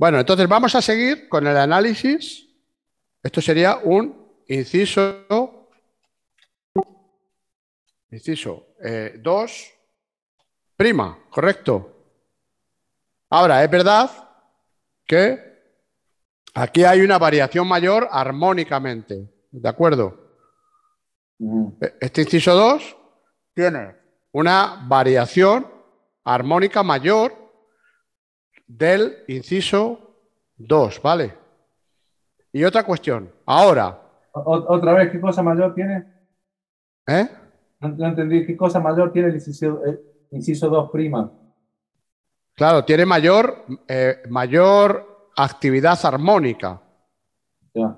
Bueno, entonces vamos a seguir con el análisis. Esto sería un inciso. Inciso 2, eh, prima, correcto. Ahora, es verdad que aquí hay una variación mayor armónicamente, ¿de acuerdo? Mm. Este inciso 2 tiene una variación armónica mayor del inciso 2, ¿vale? Y otra cuestión, ahora. otra vez, ¿qué cosa mayor tiene? ¿Eh? No, entendí, ¿qué cosa mayor tiene el inciso, eh, inciso 2 prima? Claro, tiene mayor, eh, mayor actividad armónica. Ya.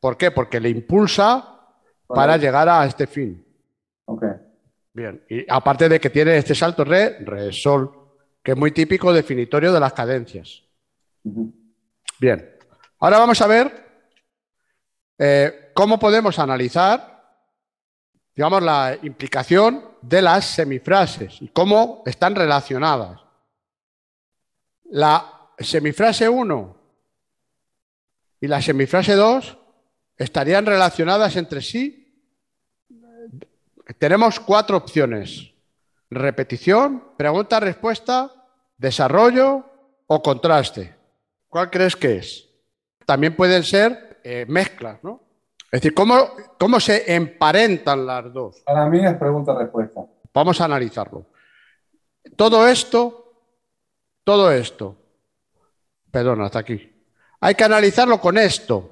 ¿Por qué? Porque le impulsa para llegar a este fin. Ok. Bien, y aparte de que tiene este salto re, re, sol que es muy típico definitorio de las cadencias. Bien, ahora vamos a ver eh, cómo podemos analizar, digamos, la implicación de las semifrases y cómo están relacionadas. La semifrase 1 y la semifrase 2 estarían relacionadas entre sí. Tenemos cuatro opciones repetición, pregunta-respuesta, desarrollo o contraste. ¿Cuál crees que es? También pueden ser eh, mezclas, ¿no? Es decir, ¿cómo, ¿cómo se emparentan las dos? Para mí es pregunta-respuesta. Vamos a analizarlo. Todo esto, todo esto, perdón, hasta aquí. Hay que analizarlo con esto.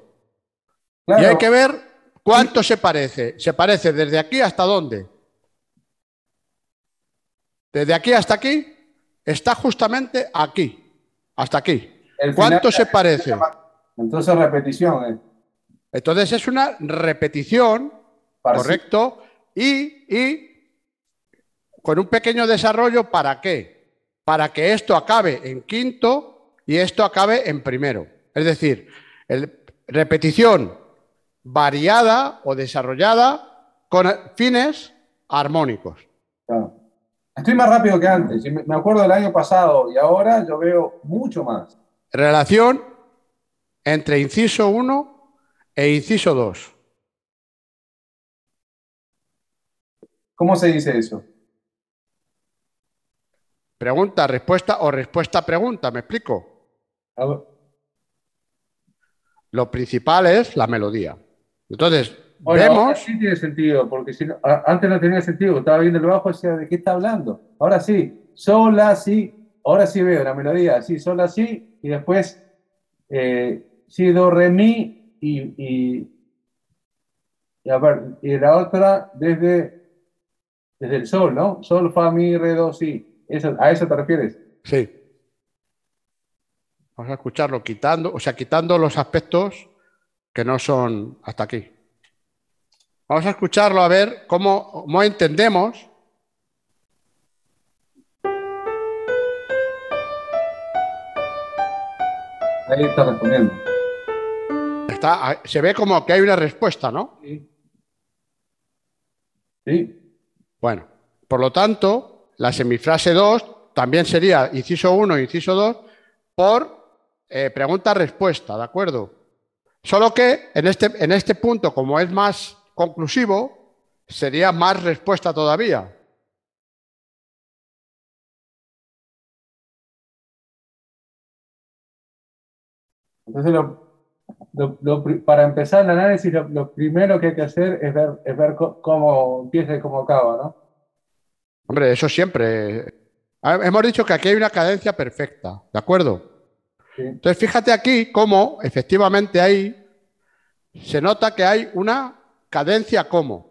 Y hay que ver cuánto se parece. Se parece desde aquí hasta dónde. Desde aquí hasta aquí está justamente aquí, hasta aquí. ¿Cuánto se parece? Entonces repetición. ¿eh? Entonces es una repetición, correcto, y, con un pequeño desarrollo, ¿para qué? Para que esto acabe en quinto y esto acabe en primero. Es decir, repetición variada o desarrollada con fines armónicos. Claro. Estoy más rápido que antes. me acuerdo del año pasado y ahora yo veo mucho más. Relación entre inciso 1 e inciso 2. ¿Cómo se dice eso? Pregunta, respuesta o respuesta, pregunta, ¿me explico? Lo principal es la melodía. Entonces, Ahora, sí tiene sentido, porque si antes no tenía sentido, estaba viendo el bajo, decía, ¿de qué está hablando? Ahora sí, sol así. ahora sí veo la melodía, así, sol así y después eh, si do, re, mi, y, a ver, y la otra desde, desde el sol, ¿no? Sol, fa, mi, re, do, si. Eso, ¿A eso te refieres? Sí. Vamos a escucharlo quitando, o sea, quitando los aspectos que no son hasta aquí. Vamos a escucharlo a ver cómo, entendemos ahí está respondiendo. Ah, se ve como que hay una respuesta, ¿no? Sí. sí. Bueno, por lo tanto, la semifrase 2 también sería inciso 1, inciso 2, por eh, pregunta-respuesta, ¿de acuerdo? Solo que en este, en este punto, como es más conclusivo, sería más respuesta todavía. Entonces, para empezar el análisis, lo, primero que hay que hacer es ver, es ver cómo empieza y cómo acaba, ¿no? Hombre, eso siempre. Ah, hemos dicho que aquí hay una cadencia perfecta, ¿de acuerdo? Entonces, fíjate aquí cómo efectivamente ahí se nota que hay una ¿Cadencia cómo?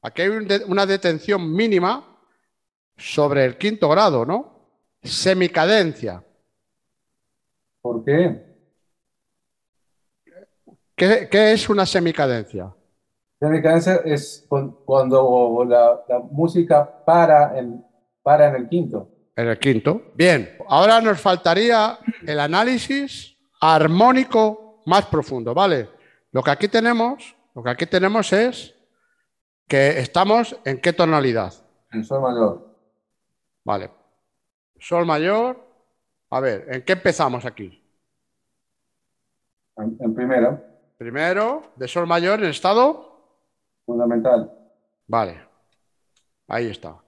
Aquí hay una detención mínima sobre el quinto grado, ¿no? Semicadencia. ¿Por qué? ¿Qué, es una semicadencia? Semicadencia es cuando la, música para en, para en el quinto. En el quinto. Bien, ahora nos faltaría el análisis armónico más profundo, ¿vale? Lo que aquí tenemos, lo que aquí tenemos es que estamos en qué tonalidad. En sol mayor. Vale. Sol mayor. A ver, ¿en qué empezamos aquí? En, primero. Primero, de sol mayor en estado. Fundamental. Vale. Ahí está.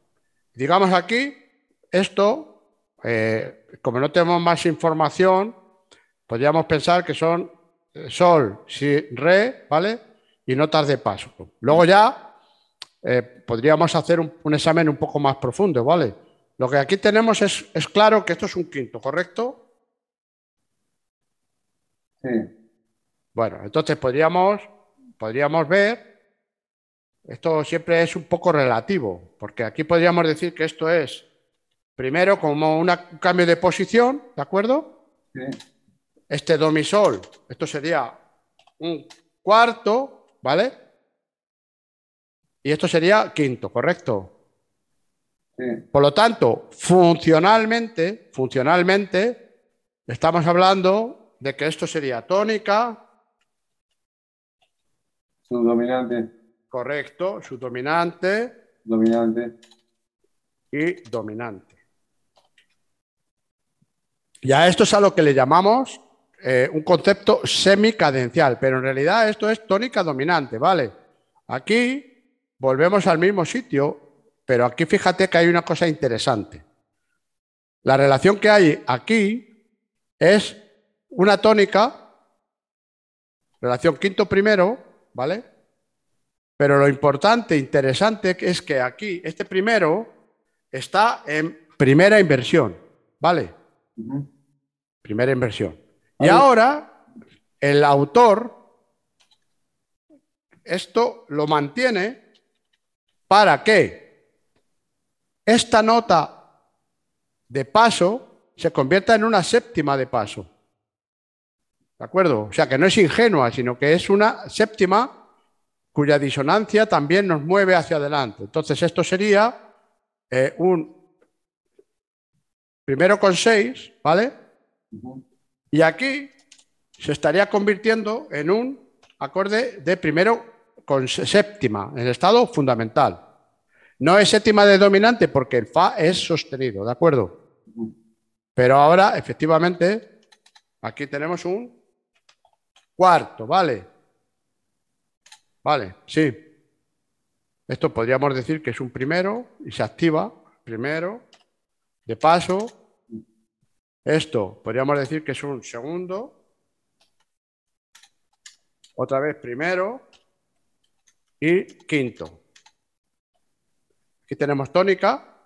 Digamos aquí, esto, eh, como no tenemos más información, podríamos pensar que son sol, si, re, ¿vale? Y notas de paso. Luego ya eh, podríamos hacer un, examen un poco más profundo, ¿vale? Lo que aquí tenemos es, es claro que esto es un quinto, ¿correcto? Sí. Bueno, entonces podríamos, podríamos ver, esto siempre es un poco relativo, porque aquí podríamos decir que esto es primero como un cambio de posición, ¿de acuerdo? Sí este domisol, sol, esto sería un cuarto, ¿vale? Y esto sería quinto, ¿correcto? Por lo tanto, funcionalmente, funcionalmente, estamos hablando de que esto sería tónica. Subdominante. Correcto, subdominante. Dominante. Y dominante. Y a esto es a lo que le llamamos eh, un concepto semicadencial, pero en realidad esto es tónica dominante, ¿vale? Aquí volvemos al mismo sitio, pero aquí fíjate que hay una cosa interesante. La relación que hay aquí es una tónica, relación quinto primero, ¿vale? Pero lo importante, interesante, es que aquí, este primero, está en primera inversión, ¿vale? Primera inversión. Y ahora el autor esto lo mantiene para que esta nota de paso se convierta en una séptima de paso. ¿De acuerdo? O sea que no es ingenua, sino que es una séptima cuya disonancia también nos mueve hacia adelante. Entonces esto sería eh, un primero con seis, ¿vale? Y aquí se estaría convirtiendo en un acorde de primero con séptima, en estado fundamental. No es séptima de dominante porque el Fa es sostenido, ¿de acuerdo? Pero ahora, efectivamente, aquí tenemos un cuarto, ¿vale? Vale, sí. Esto podríamos decir que es un primero y se activa primero, de paso, esto podríamos decir que es un segundo, otra vez primero y quinto. Aquí tenemos tónica.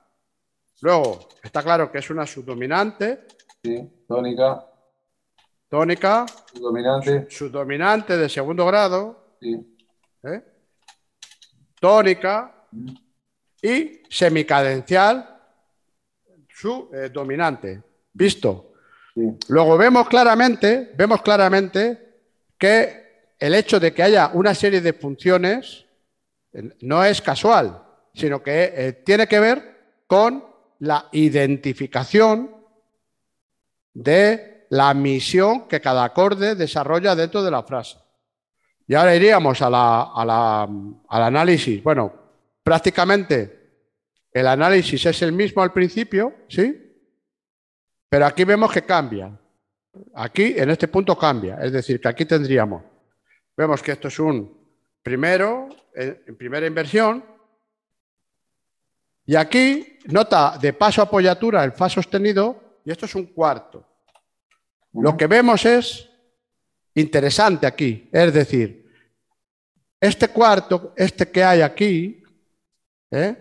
Luego, está claro que es una subdominante. Sí, tónica. Tónica. Subdominante. Subdominante de segundo grado. Sí. ¿Eh? Tónica. Mm. Y semicadencial, subdominante. Eh, dominante visto. Luego vemos claramente, vemos claramente que el hecho de que haya una serie de funciones eh, no es casual, sino que eh, tiene que ver con la identificación de la misión que cada acorde desarrolla dentro de la frase. Y ahora iríamos al análisis. Bueno, prácticamente el análisis es el mismo al principio, ¿sí? Pero aquí vemos que cambia. Aquí, en este punto, cambia. Es decir, que aquí tendríamos, vemos que esto es un primero, en primera inversión, y aquí nota de paso apoyatura el fa sostenido, y esto es un cuarto. Lo que vemos es interesante aquí, es decir, este cuarto, este que hay aquí, ¿eh?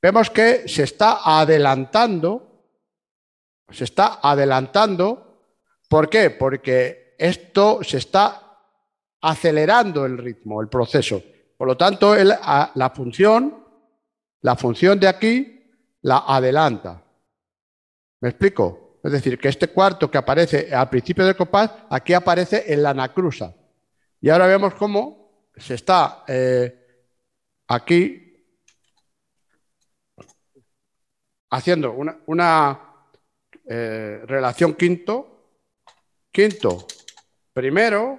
vemos que se está adelantando pues se está adelantando. ¿Por qué? Porque esto se está acelerando el ritmo, el proceso. Por lo tanto, la función, la función de aquí, la adelanta. ¿Me explico? Es decir, que este cuarto que aparece al principio del compás, aquí aparece en la anacrusa. Y ahora vemos cómo se está eh, aquí haciendo una eh, relación quinto, quinto, primero,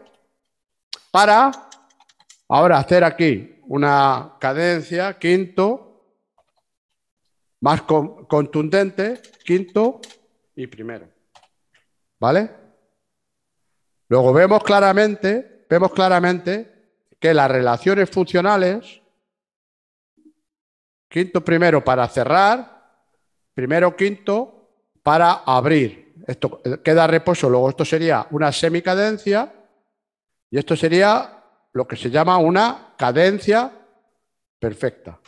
para ahora hacer aquí una cadencia, quinto, más contundente, quinto y primero. ¿Vale? Luego vemos claramente, vemos claramente que las relaciones funcionales, quinto primero para cerrar, primero quinto, para abrir. Esto eh, queda reposo, luego esto sería una semicadencia y esto sería lo que se llama una cadencia perfecta.